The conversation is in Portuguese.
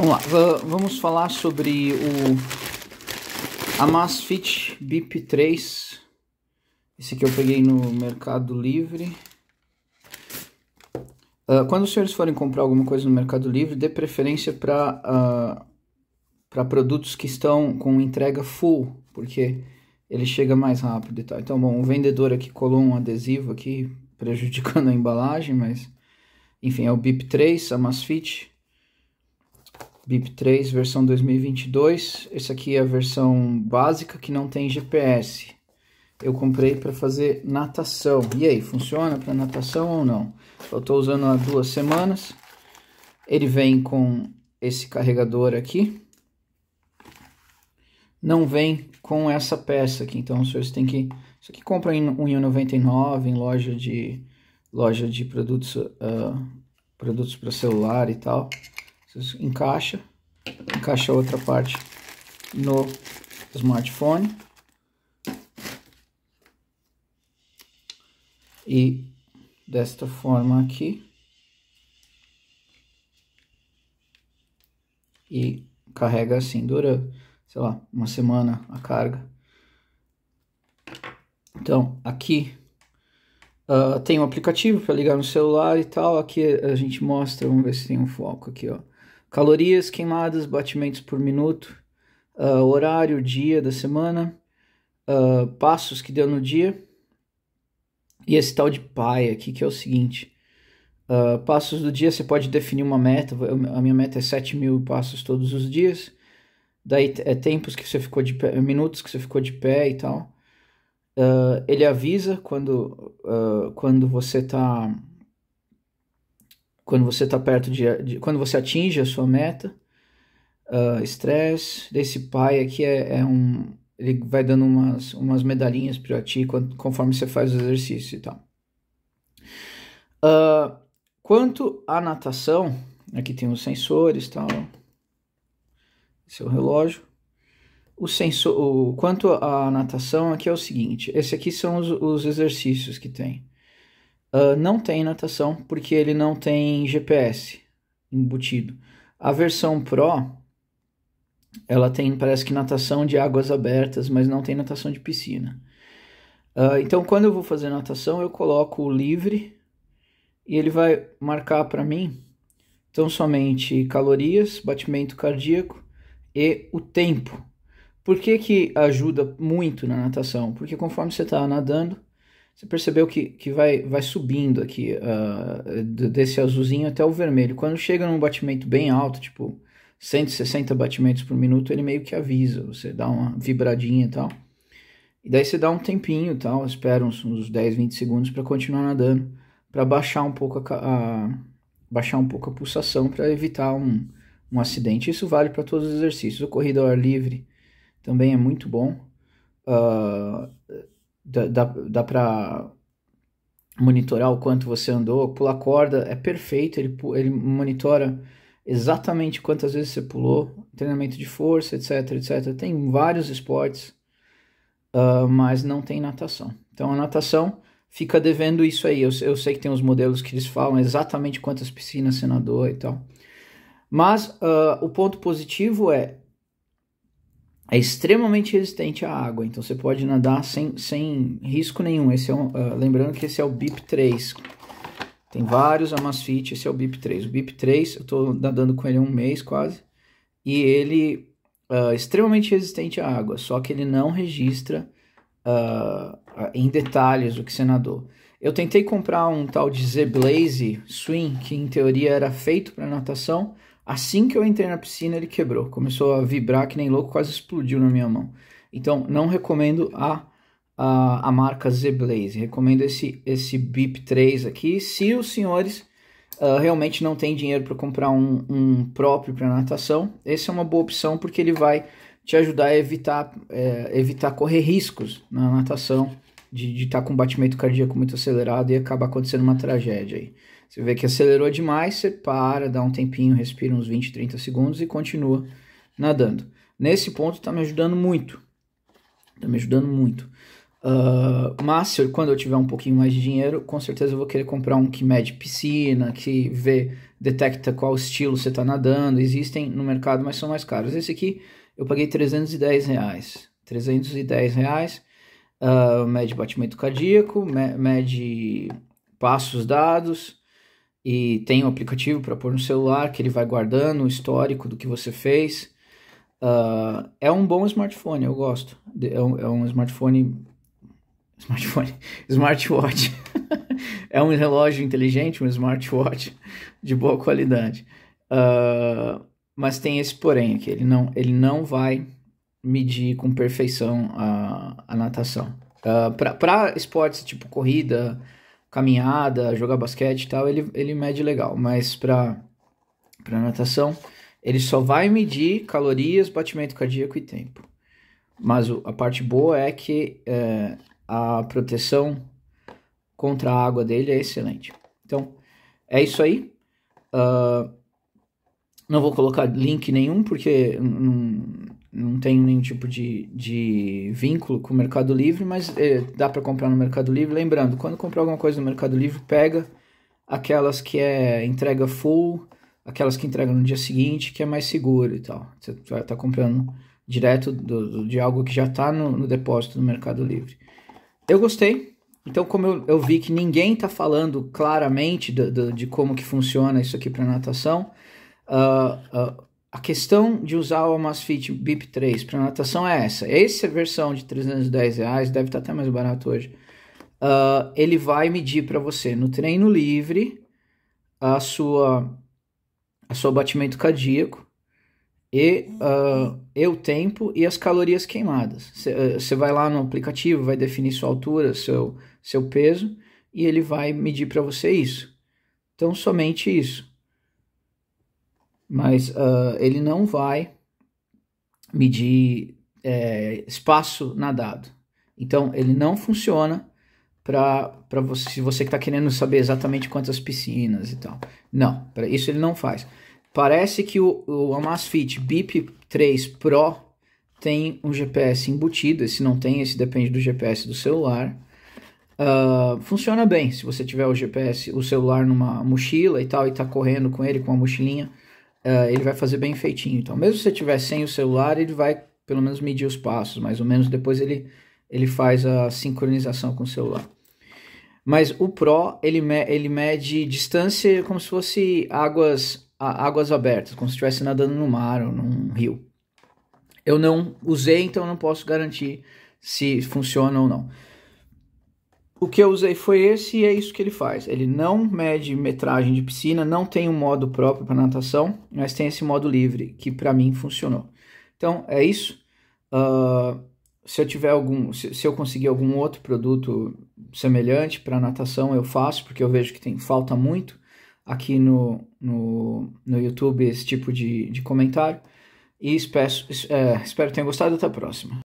Vamos lá, vamos falar sobre o Amazfit BIP 3. Esse aqui eu peguei no Mercado Livre. Uh, quando os senhores forem comprar alguma coisa no Mercado Livre, dê preferência para uh, ah, para produtos que estão com entrega full, porque ele chega mais rápido e tal. Então, bom, o vendedor aqui colou um adesivo aqui prejudicando a embalagem, mas enfim, é o BIP 3, Amasfit. BIP 3 versão 2022. Essa aqui é a versão básica que não tem GPS. Eu comprei para fazer natação. E aí, funciona para natação ou não? Eu estou usando há duas semanas. Ele vem com esse carregador aqui. Não vem com essa peça aqui. Então, vocês têm que... Isso aqui compra em 1,99 em loja de loja de produtos uh, produtos para celular e tal encaixa, encaixa a outra parte no smartphone e desta forma aqui e carrega assim, dura, sei lá, uma semana a carga. Então, aqui uh, tem um aplicativo para ligar no celular e tal. Aqui a gente mostra, vamos ver se tem um foco aqui, ó calorias queimadas, batimentos por minuto, uh, horário, dia da semana, uh, passos que deu no dia. E esse tal de pai aqui que é o seguinte: uh, passos do dia você pode definir uma meta. A minha meta é 7 mil passos todos os dias. Daí é tempos que você ficou de pé, é minutos que você ficou de pé e tal. ele avisa quando, quando você está quando você está perto de, de, quando você atinge a sua meta ah, estresse uh, desse pai aqui é, é, um ele vai dando umas umas medalhinhas para ti quando, conforme você faz o exercício e tal uh, quanto à natação aqui tem os sensores tal seu é relógio o sensor o, quanto à natação aqui é o seguinte esse aqui são os, os exercícios que tem uh, não tem natação porque ele não tem GPS embutido. A versão Pro ela tem, parece que natação de águas abertas, mas não tem natação de piscina. Uh, então, quando eu vou fazer natação, eu coloco o livre e ele vai marcar para mim então somente calorias, batimento cardíaco e o tempo. Por que, que ajuda muito na natação? Porque conforme você está nadando, você percebeu que, que vai, vai subindo aqui, uh, desse azulzinho até o vermelho. Quando chega num batimento bem alto, tipo 160 batimentos por minuto, ele meio que avisa, você dá uma vibradinha e tal. E daí você dá um tempinho tal, espera uns, uns 10, 20 segundos para continuar nadando, para baixar um pouco a, a, baixar um pouco a pulsação para evitar um, um acidente. Isso vale para todos os exercícios. O corrido ao ar livre também é muito bom. Uh, dá, dá, dá para monitorar o quanto você andou. Pular corda é perfeito, ele, ele monitora exatamente quantas vezes você pulou, treinamento de força, etc, etc. Tem vários esportes, uh, mas não tem natação. Então a natação fica devendo isso aí. Eu, eu sei que tem os modelos que eles falam exatamente quantas piscinas você nadou e tal. Mas uh, o ponto positivo é é extremamente resistente à água, então você pode nadar sem, sem risco nenhum. Esse é um, uh, lembrando que esse é o BIP 3. Tem vários Amazfit, esse é o BIP 3. O BIP 3, eu estou nadando com ele há um mês quase, e ele é uh, extremamente resistente à água, só que ele não registra uh, em detalhes o que você nadou. Eu tentei comprar um tal de Z-Blaze Swim, que em teoria era feito para natação, Assim que eu entrei na piscina, ele quebrou. Começou a vibrar que nem louco, quase explodiu na minha mão. Então, não recomendo a, a, a marca Z-Blaze. Recomendo esse, esse Bip 3 aqui. Se os senhores uh, realmente não têm dinheiro para comprar um, um próprio para natação, essa é uma boa opção porque ele vai te ajudar a evitar, é, evitar correr riscos na natação de estar tá com um batimento cardíaco muito acelerado e acaba acontecendo uma tragédia aí. Você vê que acelerou demais, você para, dá um tempinho, respira uns 20, 30 segundos e continua nadando. Nesse ponto está me ajudando muito. está me ajudando muito. Uh, ah, mas quando eu tiver um pouquinho mais de dinheiro, com certeza eu vou querer comprar um que mede piscina, que vê, detecta qual estilo você está nadando. Existem no mercado, mas são mais caros. Esse aqui eu paguei 310 reais. 310 reais uh, ah, mede batimento cardíaco, mede passos dados e tem um aplicativo para pôr no celular que ele vai guardando o histórico do que você fez. Uh, é um bom smartphone, eu gosto. É um, é um smartphone. Smartphone. Smartwatch. é um relógio inteligente, um smartwatch de boa qualidade. Uh, mas tem esse porém aqui, ele não, ele não vai medir com perfeição a, a natação. Uh, ah, para esportes tipo corrida, caminhada, jogar basquete e tal, ele, ele mede legal, mas para natação, ele só vai medir calorias, batimento cardíaco e tempo. Mas o, a parte boa é que é, a proteção contra a água dele é excelente. Então, é isso aí. Uh, não vou colocar link nenhum, porque não tenho nenhum tipo de, de vínculo com o Mercado Livre, mas eh, dá para comprar no Mercado Livre. Lembrando, quando comprar alguma coisa no Mercado Livre, pega aquelas que é entrega full, aquelas que entregam no dia seguinte, que é mais seguro e tal. Você vai estar tá comprando direto do, do, de algo que já está no, no, depósito do Mercado Livre. Eu gostei. Então, como eu, eu vi que ninguém está falando claramente do, de como que funciona isso aqui para natação, uh, uh, a questão de usar o Amazfit BIP 3 para natação é essa. Essa versão de 310 reais deve estar tá até mais barato hoje. Uh, ele vai medir para você no treino livre a sua a seu batimento cardíaco e, uh, e o tempo e as calorias queimadas. Você ah, vai lá no aplicativo, vai definir sua altura, seu, seu peso e ele vai medir para você isso. Então, somente isso mas uh, ele não vai medir é, espaço nadado. Então, ele não funciona para você, se você que está querendo saber exatamente quantas piscinas e tal. Não, para isso ele não faz. Parece que o, o Amazfit Bip 3 Pro tem um GPS embutido. Esse não tem, esse depende do GPS do celular. Uh, funciona bem se você tiver o GPS, o celular numa mochila e tal, e está correndo com ele com a mochilinha uh, ele vai fazer bem feitinho. Então, mesmo se você tiver sem o celular, ele vai pelo menos medir os passos, mais ou menos depois ele, ele faz a sincronização com o celular. Mas o Pro, ele, me, ele mede distância como se fosse águas, a, águas abertas, como se estivesse nadando no mar ou num rio. Eu não usei, então não posso garantir se funciona ou não o que eu usei foi esse e é isso que ele faz. Ele não mede metragem de piscina, não tem um modo próprio para natação, mas tem esse modo livre que para mim funcionou. Então é isso. Uh, se eu tiver algum, se, se, eu conseguir algum outro produto semelhante para natação, eu faço porque eu vejo que tem falta muito aqui no, no, no YouTube esse tipo de, de comentário. E espero, é, espero tenham gostado. Até a próxima.